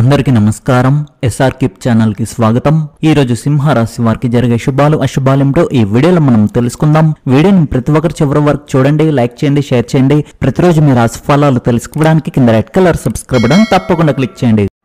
అందరికీ నమస్కారం SR keep కి స్వాగతం ఈ రోజు సింహరాశి వారికి జరిగే శుభాలు అశుభాలేమిటో ఈ వీడియోలో మనం తెలుసుకుందాం వీడియోని ప్రతి ఒక్కరు చివరి వరకు చూడండి లైక్ చేయండి షేర్ చేయండి ప్రతిరోజు మీ రాశి ఫలాలు తెలుసుకోవడానికి కింద రెడ్ కలర్ సబ్స్క్రైబ్ బటన్ తప్పకుండా క్లిక్ చేయండి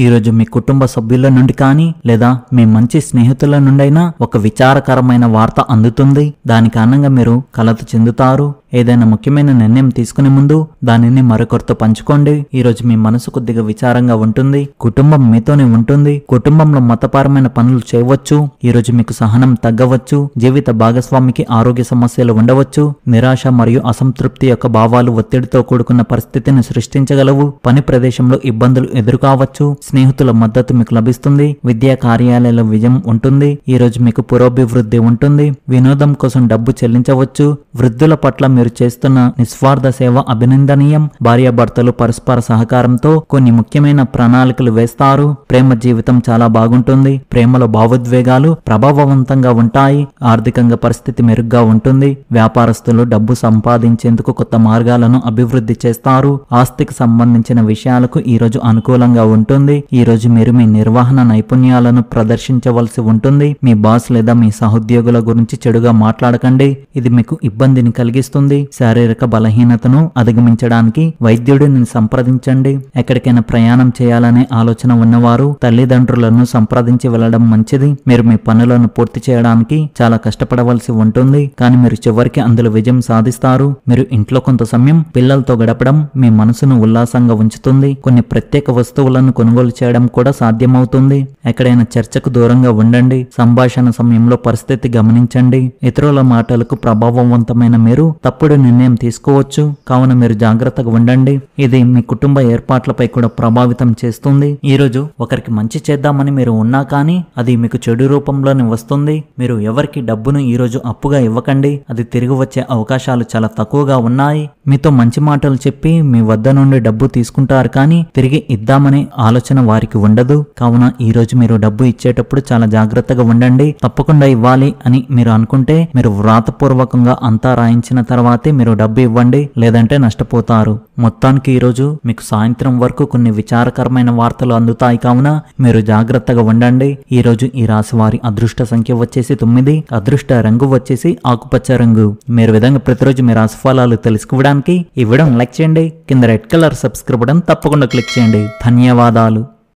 ఈరోజు మీ కుటుంబ సభ్యుల నుండి కానీ లేదా మీ మంచి స్నేహితుల నుండైనా ఒక విచారకరమైన వార్త అందుతుంది దాని కారణంగా మీరు కలత చెందుతారు ఏదైనా ముఖ్యమైన నిర్ణయం తీసుకునే ముందు దానిని మరొకరితో పంచుకోండి ఈరోజు మీ మనసు కొద్దిగా విచారంగా ఉంటుంది కుటుంబం మీతోనే ఉంటుంది కుటుంబంలో మతపరమైన పనులు చేయవచ్చు ఈరోజు మీకు సహనం తగ్గవచ్చు జీవిత భాగస్వామికి ఆరోగ్య సమస్యలు ఉండవచ్చు నిరాశ మరియు అసంతృప్తి యొక్క భావాలు ఒత్తిడితో కూడుకున్న పరిస్థితిని సృష్టించగలవు పని ప్రదేశంలో ఇబ్బందులు ఎదుర్కోవచ్చు స్నేహితుల మద్దతు మీకు లభిస్తుంది విద్యా కార్యాలయాల విజయం ఉంటుంది ఈరోజు మీకు పురోభివృద్ధి ఉంటుంది వినోదం కోసం డబ్బు చెల్లించవచ్చు వృద్ధుల పట్ల మీరు మీరు చేస్తున్న నిస్వార్థ సేవ అభినందనీయం భార్యాభర్తలు పరస్పర సహకారంతో కొన్ని ముఖ్యమైన ప్రణాళికలు వేస్తారు ప్రేమ జీవితం చాలా బాగుంటుంది ప్రేమలో భావోద్వేగాలు ప్రభావవంతంగా ఉంటాయి ఆర్థికంగా పరిస్థితి మెరుగ్గా ఉంటుంది వ్యాపారస్తులు డబ్బు సంపాదించేందుకు కొత్త మార్గాలను అభివృద్ధి చేస్తారు ఆస్తికి సంబంధించిన విషయాలకు ఈ రోజు అనుకూలంగా ఉంటుంది ఈ రోజు మీరు మీ నిర్వహణ నైపుణ్యాలను ప్రదర్శించవలసి ఉంటుంది మీ బాస్ లేదా మీ సహోద్యోగుల గురించి చెడుగా మాట్లాడకండి ఇది మీకు ఇబ్బందిని కలిగిస్తుంది చేయండి శారీరక బలహీనతను అధిగమించడానికి వైద్యుడిని సంప్రదించండి ఎక్కడికైనా ప్రయాణం చేయాలనే ఆలోచన ఉన్నవారు తల్లిదండ్రులను సంప్రదించి వెళ్లడం మంచిది మీరు మీ పనులను పూర్తి చేయడానికి చాలా కష్టపడవలసి ఉంటుంది కానీ మీరు చివరికి అందులో విజయం సాధిస్తారు మీరు ఇంట్లో కొంత సమయం పిల్లలతో గడపడం మీ మనసును ఉల్లాసంగా ఉంచుతుంది కొన్ని ప్రత్యేక వస్తువులను కొనుగోలు చేయడం కూడా సాధ్యమవుతుంది ఎక్కడైనా చర్చకు దూరంగా ఉండండి సంభాషణ సమయంలో పరిస్థితి గమనించండి ఇతరుల మాటలకు ప్రభావవంతమైన మీరు తప్ప అప్పుడు నిర్ణయం తీసుకోవచ్చు కావున మీరు జాగ్రత్తగా ఉండండి ఇది మీ కుటుంబ ఏర్పాట్లపై కూడా ప్రభావితం చేస్తుంది ఈరోజు ఒకరికి మంచి చేద్దామని మీరు ఉన్నా కానీ అది మీకు చెడు రూపంలోనే వస్తుంది మీరు ఎవరికి డబ్బును ఈరోజు అప్పుగా ఇవ్వకండి అది తిరిగి వచ్చే అవకాశాలు చాలా తక్కువగా ఉన్నాయి మీతో మంచి మాటలు చెప్పి మీ వద్ద నుండి డబ్బు తీసుకుంటారు కానీ తిరిగి ఇద్దామనే ఆలోచన వారికి ఉండదు కావున ఈరోజు మీరు డబ్బు ఇచ్చేటప్పుడు చాలా జాగ్రత్తగా ఉండండి తప్పకుండా ఇవ్వాలి అని మీరు అనుకుంటే మీరు వ్రాతపూర్వకంగా అంతా రాయించిన తర్వాత తర్వాతే మీరు డబ్బు ఇవ్వండి లేదంటే నష్టపోతారు మొత్తానికి ఈరోజు మీకు సాయంత్రం వరకు కొన్ని విచారకరమైన వార్తలు అందుతాయి కావున మీరు జాగ్రత్తగా ఉండండి ఈరోజు ఈ రాశి వారి అదృష్ట సంఖ్య వచ్చేసి తొమ్మిది అదృష్ట రంగు వచ్చేసి ఆకుపచ్చ రంగు మీరు విధంగా ప్రతిరోజు మీ రాశి ఫలాలు తెలుసుకోవడానికి ఇవ్వడం లైక్ చేయండి కింద రెడ్ కలర్ సబ్స్క్రైబ్ బటన్ తప్పకుండా క్లిక్ చేయండి ధన్యవాదాలు